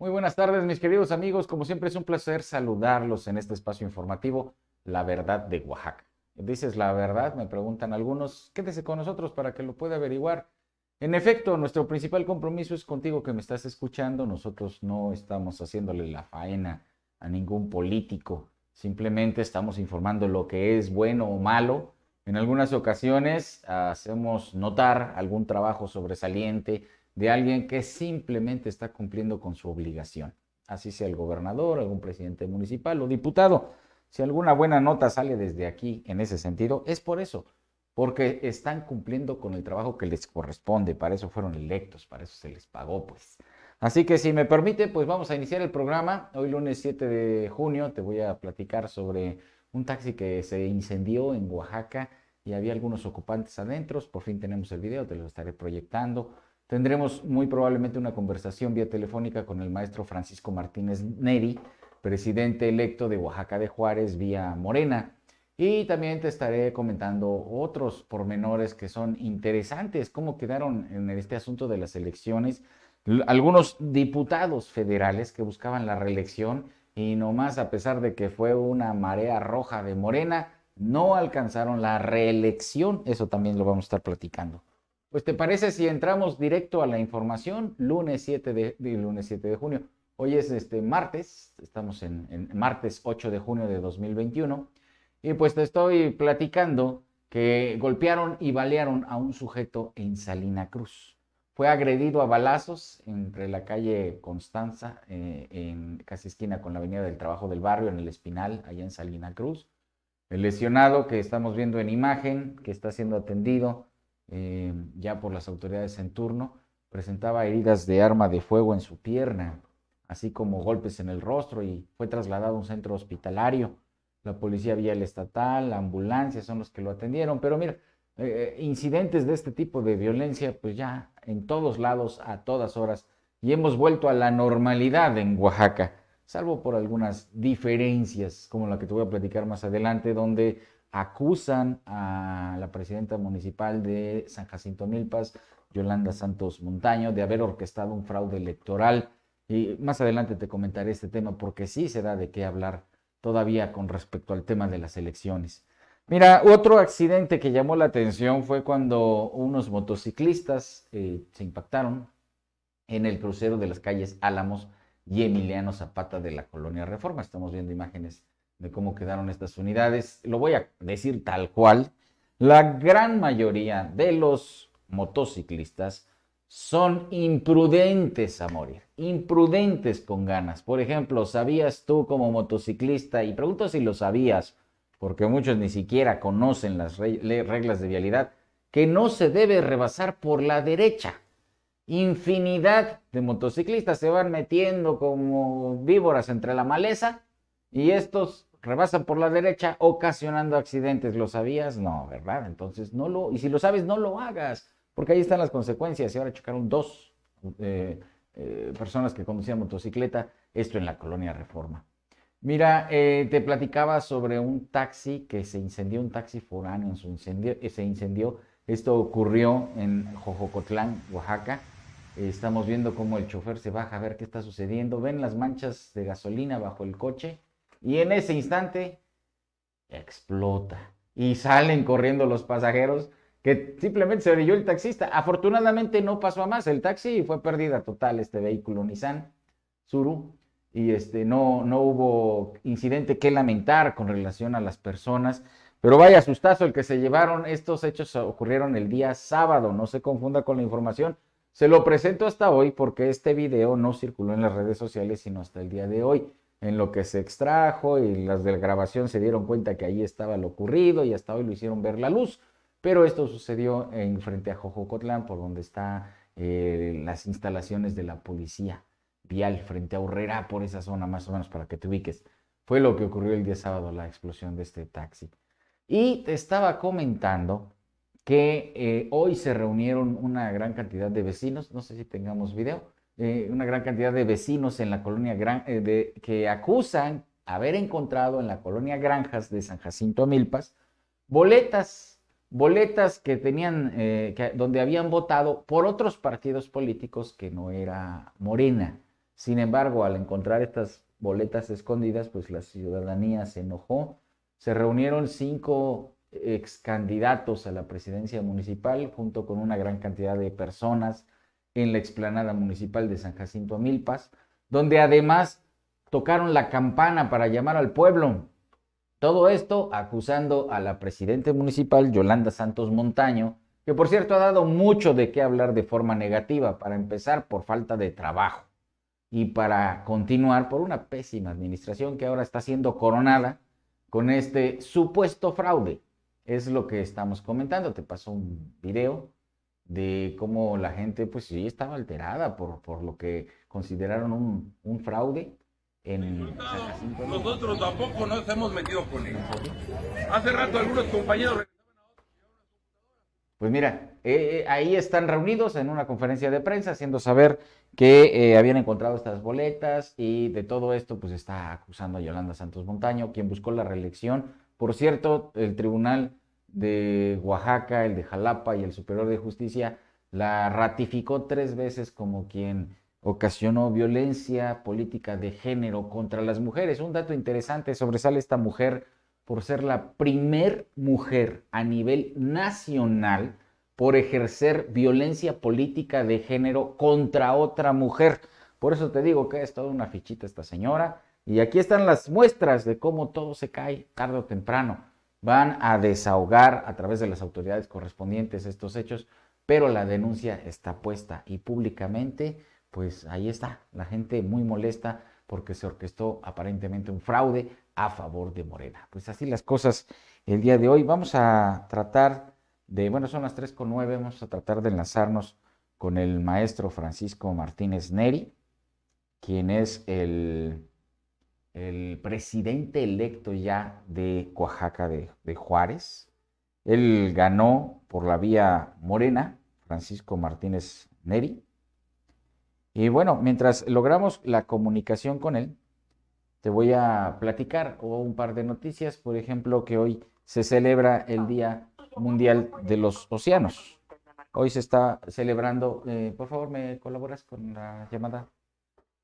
Muy buenas tardes, mis queridos amigos. Como siempre, es un placer saludarlos en este espacio informativo, La Verdad de Oaxaca. Dices la verdad, me preguntan algunos. Quédese con nosotros para que lo pueda averiguar. En efecto, nuestro principal compromiso es contigo que me estás escuchando. Nosotros no estamos haciéndole la faena a ningún político. Simplemente estamos informando lo que es bueno o malo. En algunas ocasiones hacemos notar algún trabajo sobresaliente, de alguien que simplemente está cumpliendo con su obligación. Así sea el gobernador, algún presidente municipal o diputado. Si alguna buena nota sale desde aquí en ese sentido, es por eso, porque están cumpliendo con el trabajo que les corresponde. Para eso fueron electos, para eso se les pagó, pues. Así que si me permite, pues vamos a iniciar el programa. Hoy lunes 7 de junio te voy a platicar sobre un taxi que se incendió en Oaxaca y había algunos ocupantes adentro. Por fin tenemos el video, te lo estaré proyectando. Tendremos muy probablemente una conversación vía telefónica con el maestro Francisco Martínez Neri, presidente electo de Oaxaca de Juárez vía Morena. Y también te estaré comentando otros pormenores que son interesantes, cómo quedaron en este asunto de las elecciones algunos diputados federales que buscaban la reelección y nomás a pesar de que fue una marea roja de Morena, no alcanzaron la reelección. Eso también lo vamos a estar platicando. Pues te parece si entramos directo a la información, lunes 7 de, lunes 7 de junio. Hoy es este martes, estamos en, martes 8 de junio de 2021. Y pues te estoy platicando que golpearon y balearon a un sujeto en Salina Cruz. Fue agredido a balazos entre la calle Constanza, eh, en casi esquina con la Avenida del Trabajo del Barrio, en el Espinal, allá en Salina Cruz. El lesionado que estamos viendo en imagen, que está siendo atendido, eh, ya por las autoridades en turno, presentaba heridas de arma de fuego en su pierna, así como golpes en el rostro y fue trasladado a un centro hospitalario. La policía vial estatal, la ambulancia son los que lo atendieron, pero mira, eh, eh, incidentes de este tipo de violencia, pues ya en todos lados, a todas horas, y hemos vuelto a la normalidad en Oaxaca salvo por algunas diferencias como la que te voy a platicar más adelante, donde acusan a la presidenta municipal de San Jacinto Milpas, Yolanda Santos Montaño, de haber orquestado un fraude electoral. Y más adelante te comentaré este tema porque sí será de qué hablar todavía con respecto al tema de las elecciones. Mira, otro accidente que llamó la atención fue cuando unos motociclistas eh, se impactaron en el crucero de las calles Álamos y Emiliano Zapata de la Colonia Reforma. Estamos viendo imágenes de cómo quedaron estas unidades. Lo voy a decir tal cual. La gran mayoría de los motociclistas son imprudentes a morir, imprudentes con ganas. Por ejemplo, ¿sabías tú como motociclista? Y pregunto si lo sabías, porque muchos ni siquiera conocen las reglas de vialidad, que no se debe rebasar por la derecha infinidad de motociclistas se van metiendo como víboras entre la maleza y estos rebasan por la derecha ocasionando accidentes. ¿Lo sabías? No, ¿verdad? Entonces no lo... Y si lo sabes, no lo hagas, porque ahí están las consecuencias. Y ahora chocaron dos eh, eh, personas que conducían motocicleta, esto en la colonia Reforma. Mira, eh, te platicaba sobre un taxi que se incendió, un taxi foráneo, su incendió, se incendió. Esto ocurrió en Jojocotlán, Oaxaca. Estamos viendo cómo el chofer se baja a ver qué está sucediendo. Ven las manchas de gasolina bajo el coche y en ese instante explota. Y salen corriendo los pasajeros que simplemente se brilló el taxista. Afortunadamente no pasó a más. El taxi fue pérdida total este vehículo Nissan Suru y este no no hubo incidente que lamentar con relación a las personas. Pero vaya sustazo el que se llevaron. Estos hechos ocurrieron el día sábado. No se confunda con la información se lo presento hasta hoy porque este video no circuló en las redes sociales sino hasta el día de hoy, en lo que se extrajo y las de la grabación se dieron cuenta que ahí estaba lo ocurrido y hasta hoy lo hicieron ver la luz. Pero esto sucedió en frente a Jojocotlán, por donde están eh, las instalaciones de la policía vial, frente a Urrera, por esa zona más o menos para que te ubiques. Fue lo que ocurrió el día sábado, la explosión de este taxi. Y te estaba comentando que eh, hoy se reunieron una gran cantidad de vecinos, no sé si tengamos video, eh, una gran cantidad de vecinos en la colonia gran, eh, que acusan haber encontrado en la colonia Granjas de San Jacinto Milpas boletas, boletas que tenían, donde habían votado por otros partidos políticos que no era Morena. Sin embargo, al encontrar estas boletas escondidas, pues la ciudadanía se enojó. Se reunieron cinco ex candidatos a la presidencia municipal, junto con una gran cantidad de personas en la explanada municipal de San Jacinto a Milpas donde además tocaron la campana para llamar al pueblo. Todo esto acusando a la presidenta municipal, Yolanda Santos Montaño, que por cierto ha dado mucho de qué hablar de forma negativa, para empezar por falta de trabajo y para continuar por una pésima administración que ahora está siendo coronada con este supuesto fraude es lo que estamos comentando. Te paso un video de cómo la gente, pues sí, estaba alterada por, por lo que consideraron un, fraude. En Nosotros tampoco nos hemos metido con ellos. Hace rato algunos compañeros... Pues mira, eh, eh, ahí están reunidos en una conferencia de prensa haciendo saber que eh, habían encontrado estas boletas y de todo esto pues está acusando a Yolanda Santos Montaño, quien buscó la reelección. Por cierto, el tribunal de Oaxaca, el de Jalapa y el Superior de Justicia la ratificó tres veces como quien ocasionó violencia política de género contra las mujeres. Un dato interesante, sobresale esta mujer por ser la primer mujer a nivel nacional por ejercer violencia política de género contra otra mujer. Por eso te digo que es toda una fichita esta señora. Y aquí están las muestras de cómo todo se cae tarde o temprano van a desahogar a través de las autoridades correspondientes estos hechos, pero la denuncia está puesta y públicamente, pues ahí está, la gente muy molesta porque se orquestó aparentemente un fraude a favor de Morena. Pues así las cosas el día de hoy. Vamos a tratar de, bueno, son las 3.9, vamos a tratar de enlazarnos con el maestro Francisco Martínez Neri, quien es el el presidente electo ya de Oaxaca de, Juárez. Él ganó por la vía morena, Francisco Martínez Neri. Y bueno, mientras logramos la comunicación con él, te voy a platicar un par de noticias. Por ejemplo, que hoy se celebra el Día Mundial de los Océanos. Hoy se está celebrando, eh, por favor, ¿me colaboras con la llamada?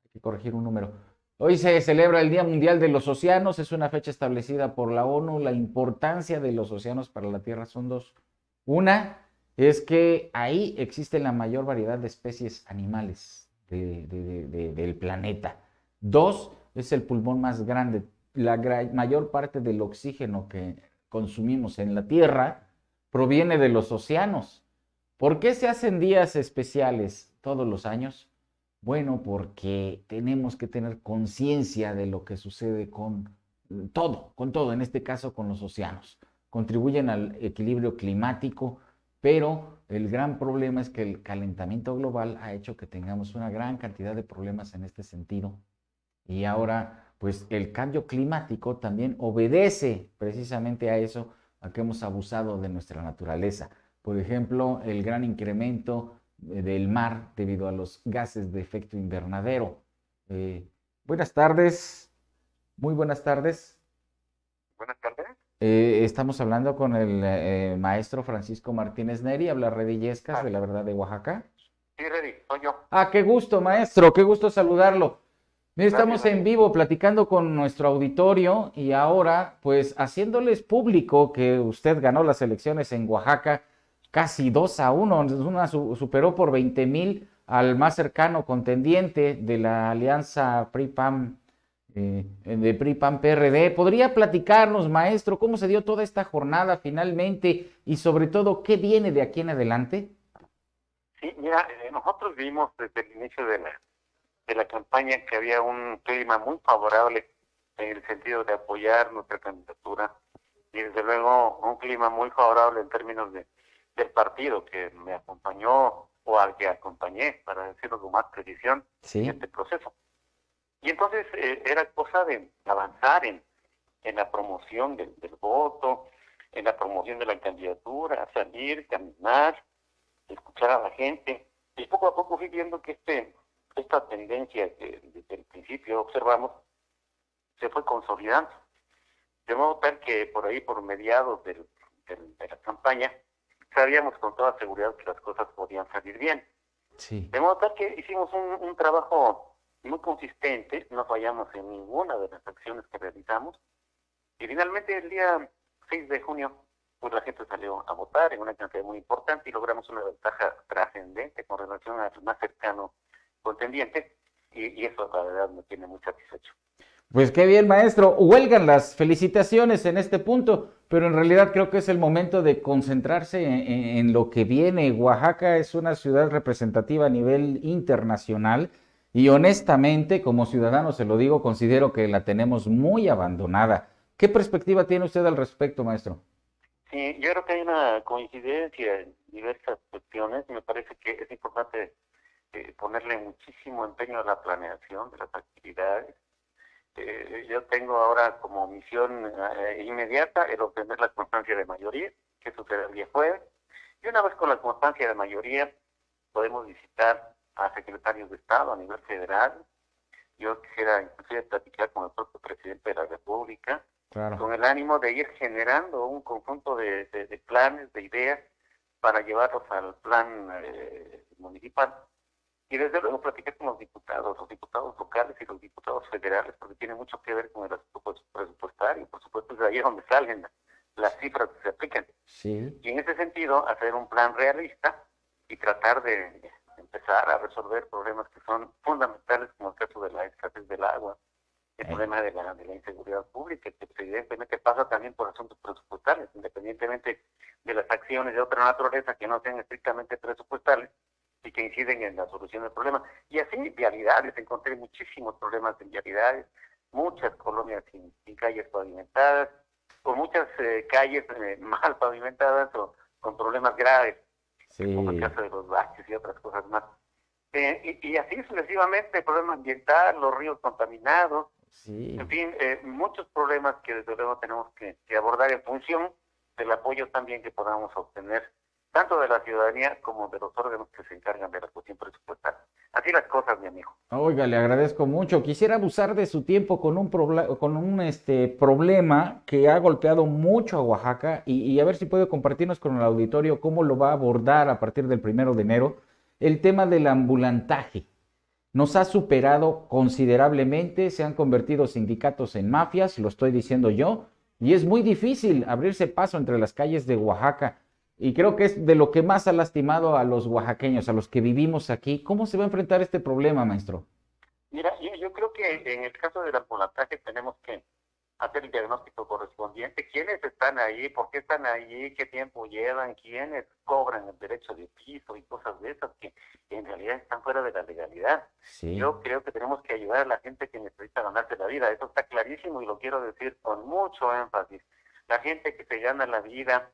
Hay que corregir un número. Hoy se celebra el Día Mundial de los Océanos, es una fecha establecida por la ONU. La importancia de los océanos para la Tierra son dos. Una es que ahí existe la mayor variedad de especies animales del planeta. Dos, es el pulmón más grande. La mayor parte del oxígeno que consumimos en la Tierra proviene de los océanos. ¿Por qué se hacen días especiales todos los años? Bueno, porque tenemos que tener conciencia de lo que sucede con mm, todo, con todo, en este caso con los océanos. Contribuyen al equilibrio climático, pero el gran problema es que el calentamiento global ha hecho que tengamos una gran cantidad de problemas en este sentido. Y ahora, pues el cambio climático también obedece precisamente a eso, a que hemos abusado de nuestra naturaleza. Por ejemplo, el gran incremento eh, del mar debido a los gases de efecto invernadero. Eh, buenas tardes, muy buenas tardes. Buenas tardes. Eh, estamos hablando con el maestro Francisco Martínez Neri, habla Redillescas de la Verdad de Oaxaca. Sí, Redi, Ah, qué gusto, maestro, qué gusto saludarlo. Estamos en vivo platicando con nuestro auditorio y ahora, pues, haciéndoles público que usted ganó las elecciones en Oaxaca casi 2 a 1. una superó por 20 mil al más cercano contendiente de la alianza pri pam eh, de pri pam PRD. ¿Podría platicarnos, maestro, cómo se dio toda esta jornada finalmente y sobre todo qué viene de aquí en adelante? Sí, mira, eh, nosotros vimos desde el inicio de la, de la campaña que había un clima muy favorable en el sentido de apoyar nuestra candidatura y desde luego un clima muy favorable en términos de del partido que me acompañó o al que acompañé, para decirlo con más precisión, en este proceso. Y entonces eh, era cosa de avanzar en, la promoción del, voto, en la promoción de la candidatura, salir, caminar, escuchar a la gente. Y poco a poco fui viendo que este, esta tendencia que desde el principio observamos se fue consolidando. De modo tal que por ahí, por mediados de la campaña, sabíamos con toda seguridad que las cosas podían salir bien. Sí. De modo tal que hicimos un, trabajo muy consistente, no fallamos en ninguna de las acciones que realizamos. Y finalmente el día 6 de junio, pues la gente salió a votar en una cantidad muy importante y logramos una ventaja trascendente con relación al más cercano contendiente. Y, y eso la verdad me tiene muy satisfecho. Pues qué bien, maestro. Huelgan las felicitaciones en este punto, pero en realidad creo que es el momento de concentrarse en, lo que viene. Oaxaca es una ciudad representativa a nivel internacional y honestamente, como ciudadano se lo digo, considero que la tenemos muy abandonada. ¿Qué perspectiva tiene usted al respecto, maestro? Sí, yo creo que hay una coincidencia en diversas cuestiones me parece que es importante eh, ponerle muchísimo empeño a la planeación de las actividades eh, yo tengo ahora como misión eh, inmediata el obtener la constancia de mayoría, que sucede el día jueves. Y una vez con la constancia de mayoría, podemos visitar a secretarios de Estado a nivel federal. Yo quisiera inclusive platicar con el propio presidente de la República, con el ánimo de ir generando un conjunto de, planes, de ideas, para llevarlos al plan eh, municipal y desde luego platiqué con los diputados, los diputados locales y los diputados federales, porque tiene mucho que ver con el asunto pues, presupuestario, por supuesto de ahí donde salen las cifras que se aplican. Y en ese sentido, hacer un plan realista y tratar de empezar a resolver problemas que son fundamentales, como el caso de la escasez del agua, el eh. problema de la, de la inseguridad pública, que evidentemente pasa también por asuntos presupuestales, independientemente de las acciones de otra naturaleza que no sean estrictamente presupuestales, y que inciden en la solución del problema. Y así, vialidades, encontré muchísimos problemas en vialidades, muchas colonias sin, calles pavimentadas, o muchas eh, calles eh, mal pavimentadas o con problemas graves, como el caso de los baches y otras cosas más. Eh, y, así sucesivamente, el problema ambiental, los ríos contaminados, sí. en fin, muchos problemas que desde luego tenemos que abordar en función del apoyo también que podamos obtener tanto de la ciudadanía como de los órganos que se encargan de la cuestión presupuestal. Así las cosas, mi amigo. Oiga, le agradezco mucho. Quisiera abusar de su tiempo con un, con un este, problema que ha golpeado mucho a Oaxaca y, y a ver si puede compartirnos con el auditorio cómo lo va a abordar a partir del primero de enero, el tema del ambulantaje. Nos ha superado considerablemente, se han convertido sindicatos en mafias, lo estoy diciendo yo, y es muy difícil abrirse paso entre las calles de Oaxaca y creo que es de lo que más ha lastimado a los oaxaqueños, a los que vivimos aquí. ¿Cómo se va a enfrentar este problema, maestro? Mira, yo, creo que en el caso del ambulantaje tenemos que hacer el diagnóstico correspondiente. ¿Quiénes están ahí? ¿Por qué están ahí? ¿Qué tiempo llevan? ¿Quiénes cobran el derecho de piso y cosas de esas que en realidad están fuera de la legalidad? Yo creo que tenemos que ayudar a la gente que necesita ganarse la vida. Eso está clarísimo y lo quiero decir con mucho énfasis. La gente que se gana la vida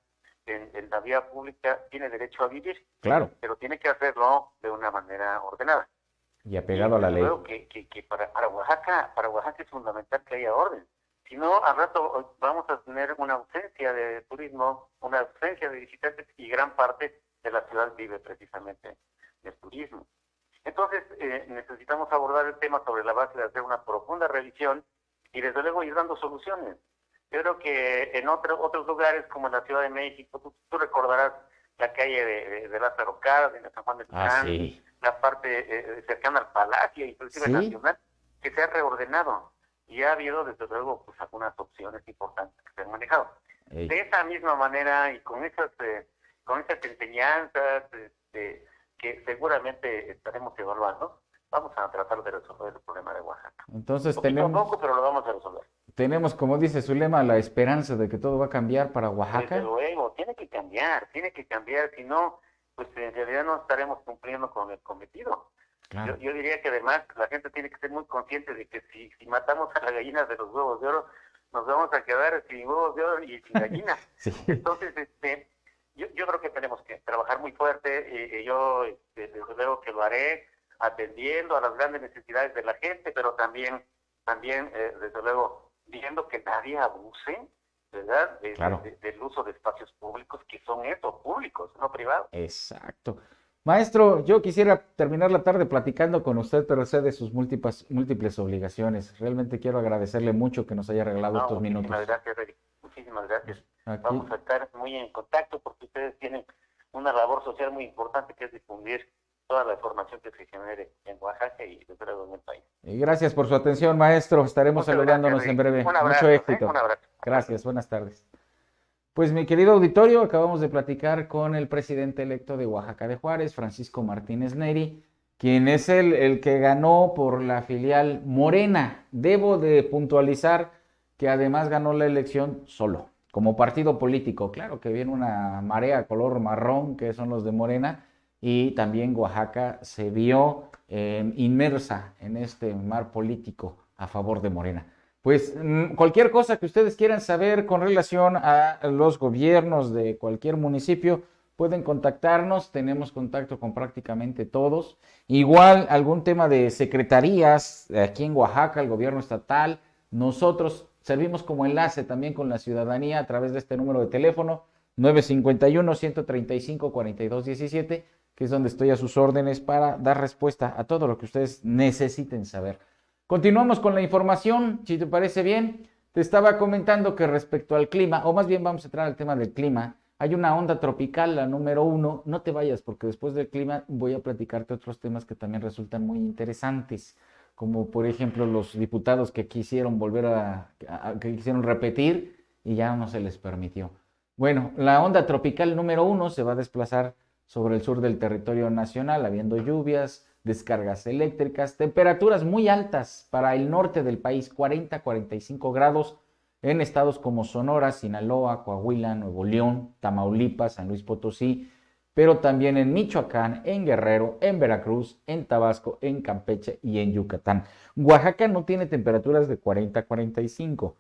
en, la vía pública tiene derecho a vivir. Pero tiene que hacerlo de una manera ordenada. Y apegado a la ley. que, que, para, Oaxaca, para Oaxaca es fundamental que haya orden. Si no, al rato vamos a tener una ausencia de turismo, una ausencia de visitantes y gran parte de la ciudad vive precisamente del turismo. Entonces, eh, necesitamos abordar el tema sobre la base de hacer una profunda revisión y desde luego ir dando soluciones. Yo creo que en otros otros lugares como en la Ciudad de México, tú, recordarás la calle de, de, de Lázaro de San Juan de Tucán, ah, la parte eh, eh, cercana al Palacio, inclusive Nacional, que se ha reordenado y ha habido desde luego pues algunas opciones importantes que se han manejado. De esa misma manera y con esas eh, con esas enseñanzas este, que seguramente estaremos evaluando, Vamos a tratar de resolver el problema de Oaxaca. Entonces Un tenemos... Poco, pero lo vamos a resolver. Tenemos, como dice su lema, la esperanza de que todo va a cambiar para Oaxaca. Desde luego, tiene que cambiar, tiene que cambiar, si no, pues en realidad no estaremos cumpliendo con el cometido. Yo, diría que además la gente tiene que ser muy consciente de que si, matamos a las gallinas de los huevos de oro, nos vamos a quedar sin huevos de oro y sin gallinas. Entonces, este, yo, creo que tenemos que trabajar muy fuerte. y eh, eh, yo, este, desde luego, que lo haré atendiendo a las grandes necesidades de la gente, pero también, también eh, desde luego, viendo que nadie abuse, ¿verdad? del uso de espacios públicos que son estos, públicos, no privados. Exacto. Maestro, yo quisiera terminar la tarde platicando con usted, pero sé de sus múltiples, múltiples obligaciones. Realmente quiero agradecerle mucho que nos haya regalado estos muchísimas minutos. Gracias, Eric. Muchísimas gracias. Vamos a estar muy en contacto porque ustedes tienen una labor social muy importante que es difundir toda la formación que se genere en Oaxaca y en el país. Y gracias por su atención, maestro. Estaremos saludándonos en breve. Mucho éxito. ¿eh? Gracias, buenas tardes. Pues mi querido auditorio, acabamos de platicar con el presidente electo de Oaxaca de Juárez, Francisco Martínez Neri, quien es el, el que ganó por la filial Morena. Debo de puntualizar que además ganó la elección solo, como partido político. Claro que viene una marea color marrón, que son los de Morena, y también Oaxaca se vio em, inmersa en este mar político a favor de Morena. Pues mm, cualquier cosa que ustedes quieran saber con relación a los gobiernos de cualquier municipio, pueden contactarnos, tenemos contacto con prácticamente todos. Igual algún tema de secretarías eh, aquí en Oaxaca, el gobierno estatal, nosotros servimos como enlace también con la ciudadanía a través de este número de teléfono 951 135 4217 que es donde estoy a sus órdenes para dar respuesta a todo lo que ustedes necesiten saber. Continuamos con la información, si te parece bien. Te estaba comentando que respecto al clima, o más bien vamos a entrar al tema del clima, hay una onda tropical, la número uno. No te vayas porque después del clima voy a platicarte otros temas que también resultan muy interesantes, como por ejemplo los diputados que quisieron volver a, que quisieron repetir y ya no se les permitió. Bueno, la onda tropical número uno se va a desplazar sobre el sur del territorio nacional, habiendo lluvias, descargas eléctricas, temperaturas muy altas para el norte del país, 40-45 grados en estados como Sonora, Sinaloa, Coahuila, Nuevo León, Tamaulipas, San Luis Potosí, pero también en Michoacán, en Guerrero, en Veracruz, en Tabasco, en Campeche y en Yucatán. Oaxaca no tiene temperaturas de 40 45,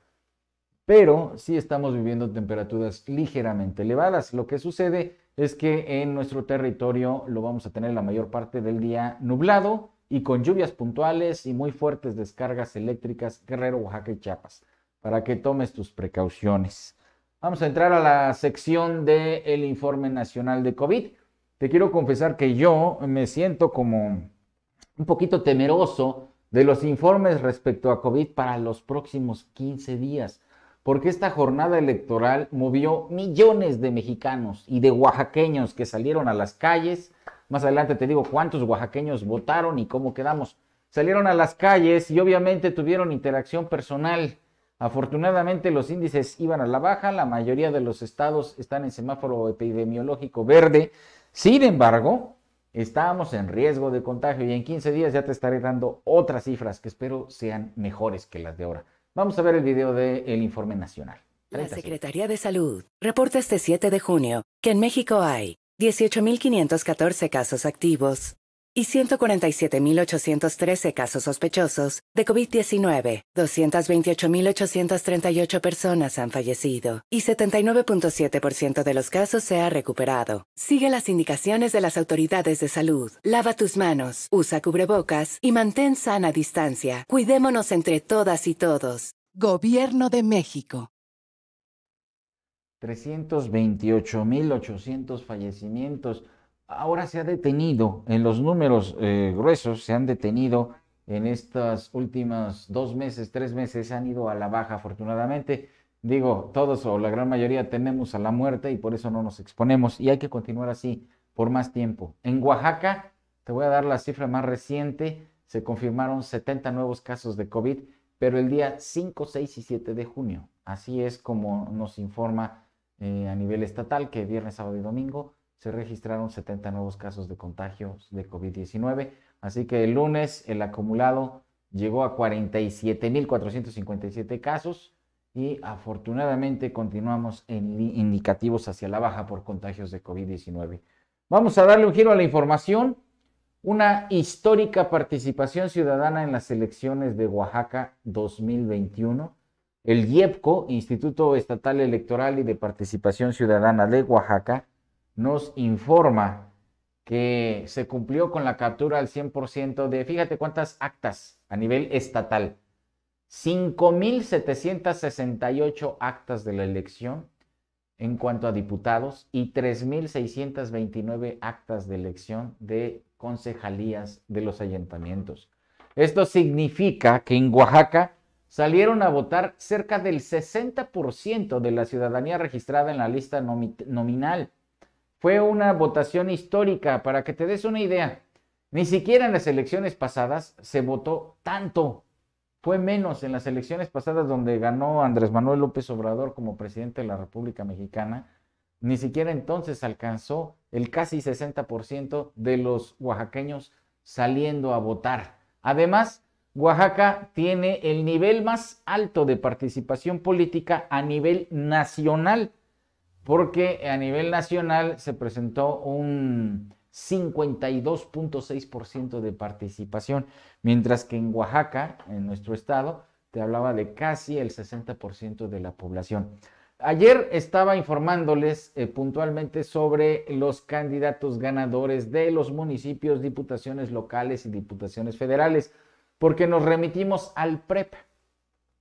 pero sí estamos viviendo temperaturas ligeramente elevadas. Lo que sucede es que en nuestro territorio lo vamos a tener la mayor parte del día nublado y con lluvias puntuales y muy fuertes descargas eléctricas Guerrero, Oaxaca y Chiapas, para que tomes tus precauciones. Vamos a entrar a la sección del informe nacional de COVID. Te quiero confesar que yo me siento como un poquito temeroso de los informes respecto a COVID para los próximos 15 días porque esta jornada electoral movió millones de mexicanos y de oaxaqueños que salieron a las calles. Más adelante te digo cuántos oaxaqueños votaron y cómo quedamos. Salieron a las calles y obviamente tuvieron interacción personal. Afortunadamente los índices iban a la baja, la mayoría de los estados están en semáforo epidemiológico verde. Sin embargo, estábamos en riesgo de contagio y en 15 días ya te estaré dando otras cifras que espero sean mejores que las de ahora. Vamos a ver el video del informe nacional. La Secretaría de Salud reporta este 7 de junio que en México hay 18.514 casos activos, y 147.813 casos sospechosos de COVID-19. 228.838 personas han fallecido y 79.7% de los casos se ha recuperado. Sigue las indicaciones de las autoridades de salud. Lava tus manos, usa cubrebocas y mantén sana distancia. Cuidémonos entre todas y todos. Gobierno de México. 328.800 fallecimientos ahora se ha detenido, en los números eh, gruesos se han detenido en estas últimas dos meses, tres meses, se han ido a la baja afortunadamente. Digo, todos o la gran mayoría tenemos a la muerte y por eso no nos exponemos y hay que continuar así por más tiempo. En Oaxaca, te voy a dar la cifra más reciente, se confirmaron 70 nuevos casos de COVID, pero el día 5, 6 y 7 de junio. Así es como nos informa eh, a nivel estatal que viernes, sábado y domingo se registraron 70 nuevos casos de contagios de COVID-19. Así que el lunes el acumulado llegó a 47.457 casos y afortunadamente continuamos en indicativos hacia la baja por contagios de COVID-19. Vamos a darle un giro a la información. Una histórica participación ciudadana en las elecciones de Oaxaca 2021. El IEPCO, Instituto Estatal Electoral y de Participación Ciudadana de Oaxaca, nos informa que se cumplió con la captura al 100% de, fíjate cuántas actas a nivel estatal, 5.768 actas de la elección en cuanto a diputados y 3.629 actas de elección de concejalías de los ayuntamientos. Esto significa que en Oaxaca salieron a votar cerca del 60% de la ciudadanía registrada en la lista nominal fue una votación histórica, para que te des una idea. Ni siquiera en las elecciones pasadas se votó tanto. Fue menos en las elecciones pasadas donde ganó Andrés Manuel López Obrador como presidente de la República Mexicana. Ni siquiera entonces alcanzó el casi 60% de los oaxaqueños saliendo a votar. Además, Oaxaca tiene el nivel más alto de participación política a nivel nacional porque a nivel nacional se presentó un 52.6% de participación, mientras que en Oaxaca, en nuestro estado, te hablaba de casi el 60% de la población. Ayer estaba informándoles eh, puntualmente sobre los candidatos ganadores de los municipios, diputaciones locales y diputaciones federales, porque nos remitimos al PREP.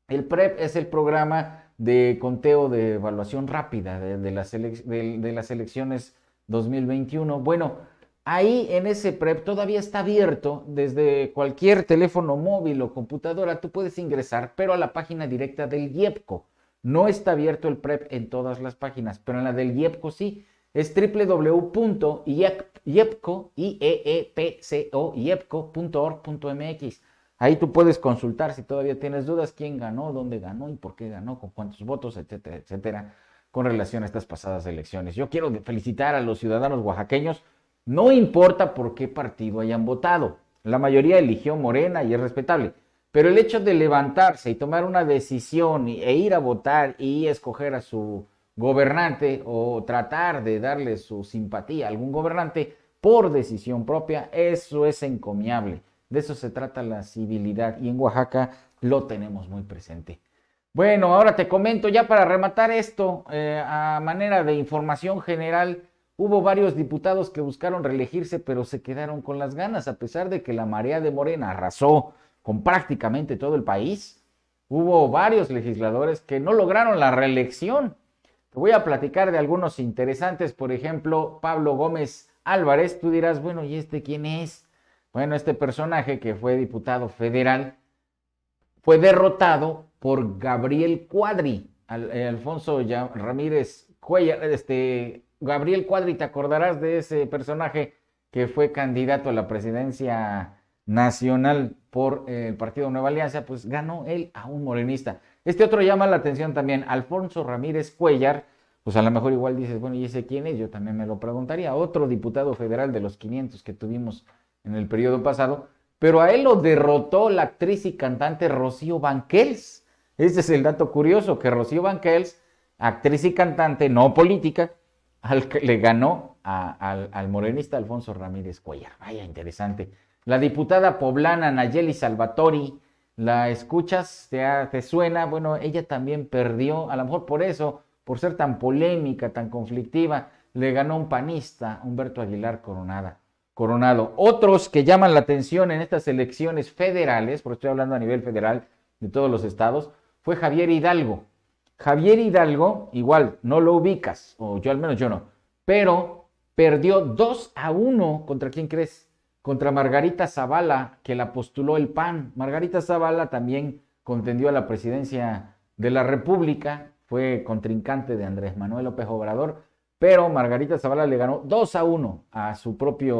El PREP es el programa de conteo de evaluación rápida de, las, de, las elecciones 2021. Bueno, ahí en ese PREP todavía está abierto desde cualquier teléfono móvil o computadora, tú puedes ingresar, pero a la página directa del IEPCO. No está abierto el PREP en todas las páginas, pero en la del IEPCO sí. Es www.iepco.org.mx. Ahí tú puedes consultar si todavía tienes dudas quién ganó, dónde ganó y por qué ganó, con cuántos votos, etcétera, etcétera, con relación a estas pasadas elecciones. Yo quiero felicitar a los ciudadanos oaxaqueños, no importa por qué partido hayan votado. La mayoría eligió Morena y es respetable. Pero el hecho de levantarse y tomar una decisión e ir a votar y escoger a su gobernante o tratar de darle su simpatía a algún gobernante por decisión propia, eso es encomiable. De eso se trata la civilidad y en Oaxaca lo tenemos muy presente. Bueno, ahora te comento ya para rematar esto, eh, a manera de información general, hubo varios diputados que buscaron reelegirse, pero se quedaron con las ganas, a pesar de que la marea de Morena arrasó con prácticamente todo el país. Hubo varios legisladores que no lograron la reelección. Te voy a platicar de algunos interesantes, por ejemplo, Pablo Gómez Álvarez. Tú dirás, bueno, ¿y este quién es? Bueno, este personaje que fue diputado federal fue derrotado por Gabriel Cuadri, eh, Alfonso Ramírez Cuellar, este, Gabriel Cuadri, te acordarás de ese personaje que fue candidato a la presidencia nacional por eh, el Partido Nueva Alianza, pues ganó él a un morenista. Este otro llama la atención también, Alfonso Ramírez Cuellar, pues a lo mejor igual dices, bueno, ¿y ese quién es? Yo también me lo preguntaría. Otro diputado federal de los 500 que tuvimos en el periodo pasado, pero a él lo derrotó la actriz y cantante Rocío Banquels. Ese es el dato curioso, que Rocío Banquels, actriz y cantante, no política, le ganó al, morenista Alfonso Ramírez Cuellar. Vaya, interesante. La diputada poblana Nayeli Salvatori, ¿la escuchas? ¿Te suena? Bueno, ella también perdió, a lo mejor por eso, por ser tan polémica, tan conflictiva, le ganó un panista, Humberto Aguilar Coronada. Coronado. Otros que llaman la atención en estas elecciones federales, porque estoy hablando a nivel federal de todos los estados, fue Javier Hidalgo. Javier Hidalgo, igual, no lo ubicas, o yo al menos yo no, pero perdió 2 a 1 contra quién crees? Contra Margarita Zavala, que la postuló el PAN. Margarita Zavala también contendió a la presidencia de la República, fue contrincante de Andrés Manuel López Obrador pero Margarita Zavala le ganó 2 a 1 a su propio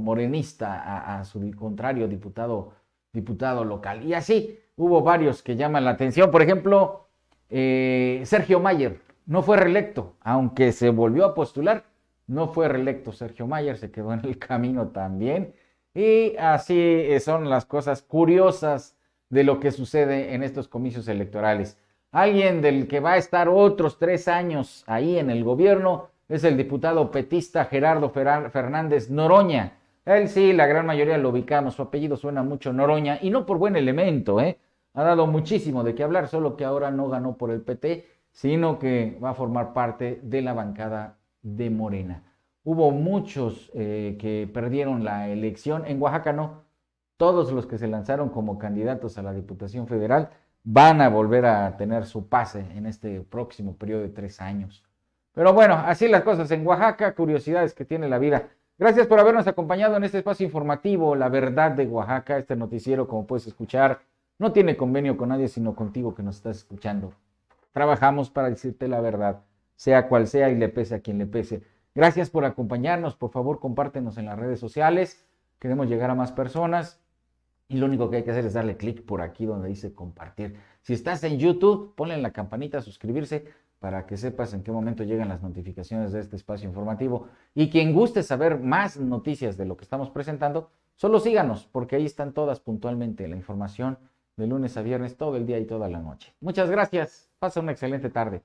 morenista, a, su contrario diputado, diputado local. Y así hubo varios que llaman la atención. Por ejemplo, eh, Sergio Mayer no fue reelecto, aunque se volvió a postular. No fue reelecto Sergio Mayer, se quedó en el camino también. Y así son las cosas curiosas de lo que sucede en estos comicios electorales. Alguien del que va a estar otros tres años ahí en el gobierno es el diputado petista Gerardo Fernández Noroña. Él sí, la gran mayoría lo ubicamos, su apellido suena mucho Noroña y no por buen elemento, ¿eh? Ha dado muchísimo de qué hablar, solo que ahora no ganó por el PT, sino que va a formar parte de la bancada de Morena. Hubo muchos eh, que perdieron la elección, en Oaxaca no, todos los que se lanzaron como candidatos a la Diputación Federal van a volver a tener su pase en este próximo periodo de tres años. Pero bueno, así las cosas en Oaxaca, curiosidades que tiene la vida. Gracias por habernos acompañado en este espacio informativo, La Verdad de Oaxaca, este noticiero, como puedes escuchar, no tiene convenio con nadie, sino contigo que nos estás escuchando. Trabajamos para decirte la verdad, sea cual sea y le pese a quien le pese. Gracias por acompañarnos, por favor compártenos en las redes sociales, queremos llegar a más personas y lo único que hay que hacer es darle clic por aquí donde dice compartir. Si estás en YouTube, ponle en la campanita, suscribirse para que sepas en qué momento llegan las notificaciones de este espacio informativo. Y quien guste saber más noticias de lo que estamos presentando, solo síganos, porque ahí están todas puntualmente la información de lunes a viernes, todo el día y toda la noche. Muchas gracias. Pasa una excelente tarde.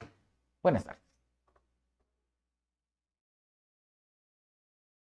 Buenas tardes.